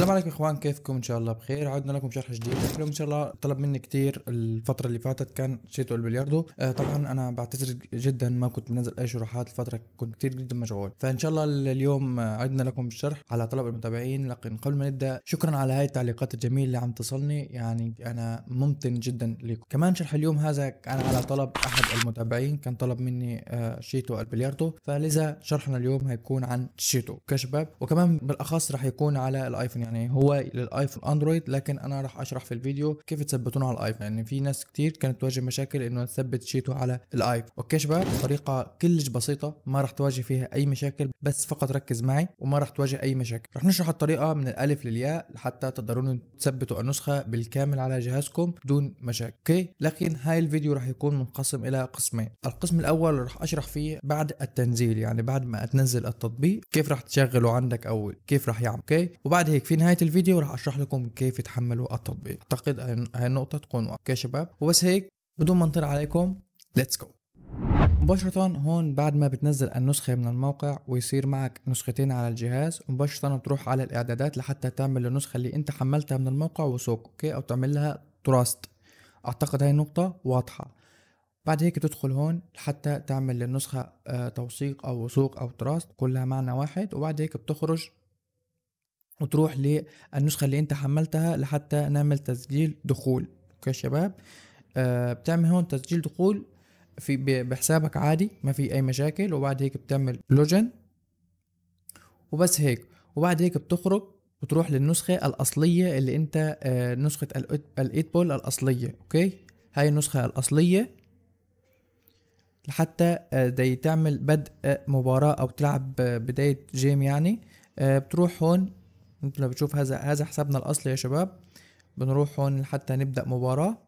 السلام عليكم اخوان كيفكم ان شاء الله بخير عدنا لكم شرح جديد اليوم ان شاء الله طلب مني كثير الفتره اللي فاتت كان شيتو البلياردو آه طبعا انا بعتذر جدا ما كنت منزل اي شروحات الفتره كنت كثير جدا مشغول فان شاء الله اليوم آه، عدنا لكم الشرح على طلب المتابعين لكن قبل ما نبدا شكرا على هاي التعليقات الجميله اللي عم تصلني يعني انا ممتن جدا لكم كمان شرح اليوم هذا كان على طلب احد المتابعين كان طلب مني آه شيتو البلياردو فلذا شرحنا اليوم هيكون عن شيتو كشباب وكمان بالاخص راح يكون على الايفون يعني يعني هو للايفون اندرويد لكن انا راح اشرح في الفيديو كيف تثبتونه على الايفون يعني في ناس كتير كانت تواجه مشاكل انه تثبت شيته على الايفون اوكي شباب طريقه كلش بسيطه ما راح تواجه فيها اي مشاكل بس فقط ركز معي وما راح تواجه اي مشاكل راح نشرح الطريقه من الالف للياء حتى تقدرون تثبتوا النسخه بالكامل على جهازكم بدون مشاكل اوكي لكن هاي الفيديو راح يكون منقسم الى قسمين القسم الاول راح اشرح فيه بعد التنزيل يعني بعد ما تنزل التطبيق كيف راح تشغله عندك او كيف راح يعمل اوكي وبعد هيك في نهاية الفيديو راح اشرح لكم كيف تحملوا التطبيق اعتقد هاي النقطة تكون واضحة يا شباب وبس هيك بدون ما نطير عليكم ليتس جو مباشرة هون بعد ما بتنزل النسخة من الموقع ويصير معك نسختين على الجهاز مباشرة بتروح على الاعدادات لحتى تعمل النسخة اللي انت حملتها من الموقع وثوق اوكي او تعمل لها تراست اعتقد هاي النقطة واضحة بعد هيك تدخل هون لحتى تعمل للنسخة آه، توثيق او وثوق او تراست كلها معنى واحد وبعد هيك بتخرج وتروح للنسخة اللي انت حملتها لحتى نعمل تسجيل دخول اوكي شباب آه بتعمل هون تسجيل دخول في بحسابك عادي ما في اي مشاكل وبعد هيك بتعمل لوجن وبس هيك وبعد هيك بتخرج وتروح للنسخة الأصلية اللي أنت آه نسخة الايت بول الأصلية أوكي هاي النسخة الأصلية لحتى آه دي تعمل بدء مباراة أو تلعب آه، بداية جيم يعني آه بتروح هون انتوا لو بتشوف هذا هذا حسابنا الاصلي يا شباب بنروح هون حتى نبدأ مباراة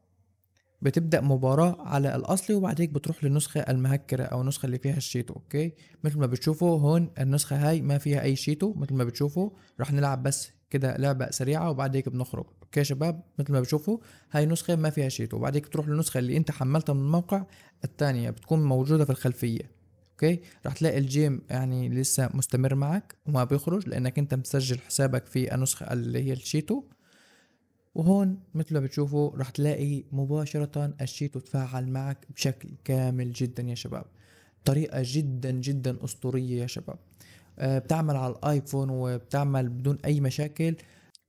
بتبدأ مباراة على الأصلي وبعد هيك بتروح للنسخة المهكرة أو النسخة اللي فيها الشيتو أوكي مثل ما بتشوفوا هون النسخة هاي ما فيها أي شيتو مثل ما بتشوفوا رح نلعب بس كده لعبة سريعة وبعد هيك بنخرج أوكي يا شباب مثل ما بتشوفوا هاي نسخة ما فيها شيتو وبعد هيك بتروح للنسخة اللي أنت حملتها من الموقع التانية بتكون موجودة في الخلفية اوكي رح تلاقي الجيم يعني لسه مستمر معك وما بيخرج لانك انت مسجل حسابك في النسخه اللي هي الشيتو وهون مثل ما بتشوفوا رح تلاقي مباشرة الشيتو تفاعل معك بشكل كامل جدا يا شباب طريقة جدا جدا أسطورية يا شباب آه، بتعمل على الايفون وبتعمل بدون اي مشاكل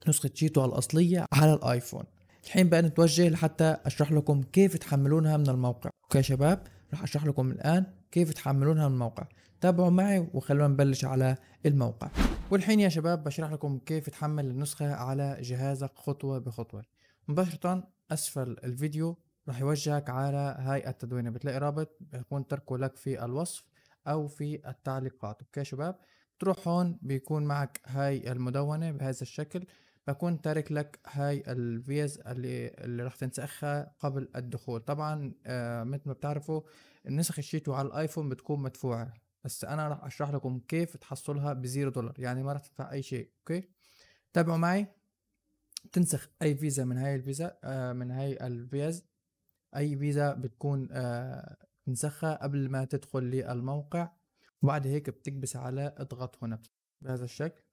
نسخة شيتو الاصلية على الايفون الحين بقى نتوجه لحتى اشرح لكم كيف تحملونها من الموقع اوكي شباب راح اشرح لكم الان كيف تحملونها من الموقع تابعوا معي وخلونا نبلش على الموقع والحين يا شباب بشرح لكم كيف تحمل النسخة على جهازك خطوة بخطوة مباشرة اسفل الفيديو راح يوجهك على هاي التدوينة بتلاقي رابط بيكون تركه لك في الوصف او في التعليقات اوكي شباب تروح هون بيكون معك هاي المدونة بهذا الشكل بكون تارك لك هاي الفيز اللي اللي راح تنسخها قبل الدخول طبعا آه مثل ما بتعرفوا النسخ الشيتو على الايفون بتكون مدفوعه بس انا راح اشرح لكم كيف تحصلها بزيرو دولار يعني ما راح تدفع اي شيء اوكي تابعوا معي تنسخ اي فيزا من هاي الفيزا آه من هاي الفيز اي فيزا بتكون آه تنسخها قبل ما تدخل للموقع وبعد هيك بتكبس على اضغط هنا بهذا الشكل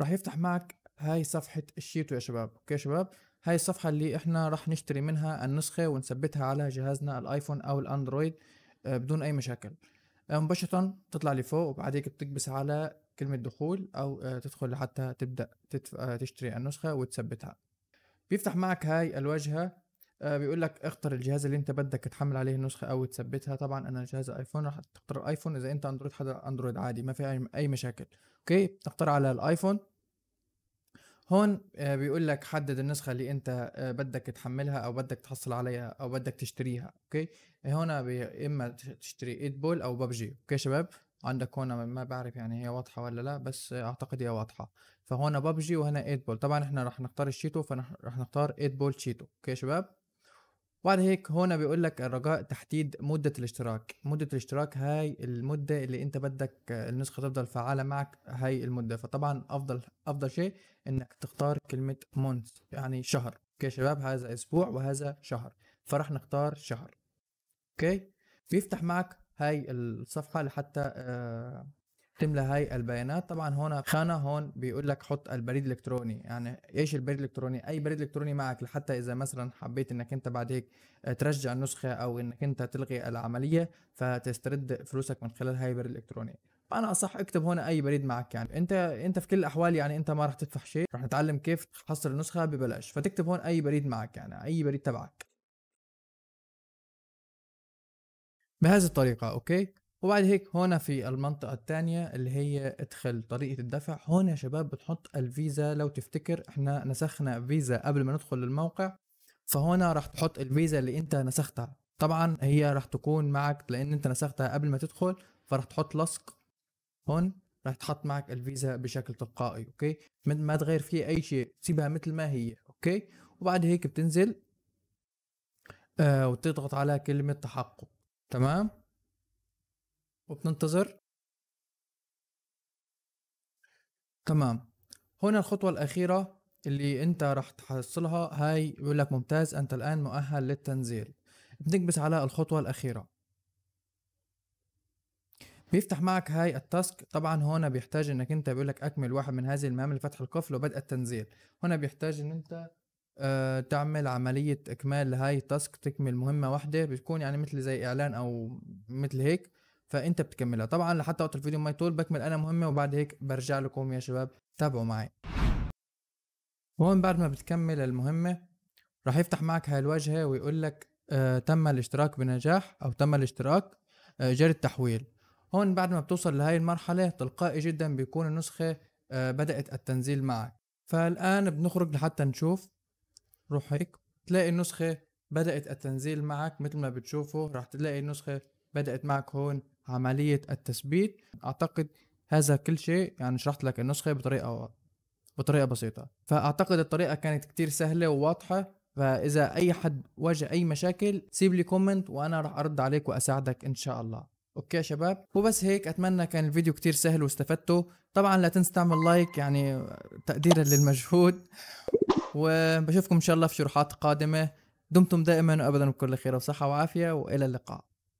راح يفتح معك هاي صفحة الشيتو يا شباب اوكي يا شباب هاي الصفحة اللي احنا راح نشتري منها النسخة ونثبتها على جهازنا الايفون او الاندرويد آه، بدون اي مشاكل آه، مباشرة تطلع لفوق وبعد هيك بتكبس على كلمة دخول او آه، تدخل لحتى تبدأ تشتري النسخة وتثبتها بيفتح معك هاي الواجهة آه، بيقول لك اختر الجهاز اللي انت بدك تحمل عليه النسخه او تثبتها طبعا انا جهاز ايفون راح تختار الايفون اذا انت اندرويد حدا اندرويد عادي ما في اي مشاكل اوكي تختار على الايفون هون آه، بيقول لك حدد النسخه اللي انت آه، بدك تحملها او بدك تحصل عليها او بدك تشتريها اوكي هنا اما تشتري ايد بول او ببجي اوكي شباب عندك هنا ما بعرف يعني هي واضحه ولا لا بس اعتقد هي واضحه فهنا ببجي وهنا 8 بول طبعا احنا راح نختار الشيتو فراح نختار 8 بول شيتو اوكي شباب بعد هيك هون بيقول لك الرجاء تحديد مدة الاشتراك مدة الاشتراك هاي المدة اللي انت بدك آه، النسخة تفضل فعالة معك هاي المدة فطبعا افضل افضل شيء انك تختار كلمة مونت يعني شهر اوكي شباب هذا اسبوع وهذا شهر فراح نختار شهر اوكي بيفتح معك هاي الصفحة لحتى آه، تملى هاي البيانات طبعا هون خانه هون بيقول لك حط البريد الالكتروني يعني ايش البريد الالكتروني اي بريد الكتروني معك لحتى اذا مثلا حبيت انك انت بعد هيك آه، ترجع النسخه او انك انت تلغي العمليه فتسترد فلوسك من خلال هاي البريد الالكتروني فانا اصح اكتب هون اي بريد معك يعني انت انت في كل الاحوال يعني انت ما راح تدفع شيء راح نتعلم كيف تحصل النسخه ببلاش فتكتب هون اي بريد معك يعني اي بريد تبعك بهذه الطريقه اوكي وبعد هيك هون في المنطقة الثانية اللي هي ادخل طريقة الدفع هون يا شباب بتحط الفيزا لو تفتكر احنا نسخنا فيزا قبل ما ندخل للموقع فهنا راح تحط الفيزا اللي انت نسختها طبعا هي راح تكون معك لان انت نسختها قبل ما تدخل فراح تحط لصق هون راح تحط معك الفيزا بشكل تلقائي اوكي ما تغير فيها اي شيء سيبها مثل ما هي اوكي وبعد هيك بتنزل آه وتضغط على كلمة تحقق تمام وبننتظر تمام هنا الخطوة الأخيرة اللي أنت راح تحصلها هاي بيقول لك ممتاز أنت الآن مؤهل للتنزيل بنكبس على الخطوة الأخيرة بيفتح معك هاي التاسك طبعا هنا بيحتاج انك انت بيقول لك اكمل واحد من هذه المهام لفتح القفل وبدء التنزيل هنا بيحتاج ان انت آه، تعمل عملية اكمال لهاي التاسك تكمل مهمة واحدة بتكون يعني مثل زي اعلان او مثل هيك فانت بتكملها طبعا لحتى وقت الفيديو ما يطول بكمل انا مهمه وبعد هيك برجع لكم يا شباب تابعوا معي هون بعد ما بتكمل المهمه راح يفتح معك هاي الواجهه ويقول لك آه تم الاشتراك بنجاح او تم الاشتراك آه جرى التحويل هون بعد ما بتوصل لهي المرحله تلقائي جدا بيكون النسخه آه بدات التنزيل معك فالان بنخرج لحتى نشوف روح هيك تلاقي النسخه بدات التنزيل معك مثل ما بتشوفوا راح تلاقي النسخه بدات معك هون عملية التثبيت أعتقد هذا كل شيء يعني شرحت لك النسخة بطريقة بطريقة بسيطة فأعتقد الطريقة كانت كتير سهلة وواضحة فإذا أي حد واجه أي مشاكل سيب لي كومنت وأنا راح أرد عليك وأساعدك إن شاء الله اوكي يا شباب وبس هيك اتمنى كان الفيديو كتير سهل واستفدتوا طبعا لا تنسى تعمل لايك يعني تقديرا للمجهود وبشوفكم ان شاء الله في شروحات قادمه دمتم دائما وابدا بكل خير وصحه وعافيه والى اللقاء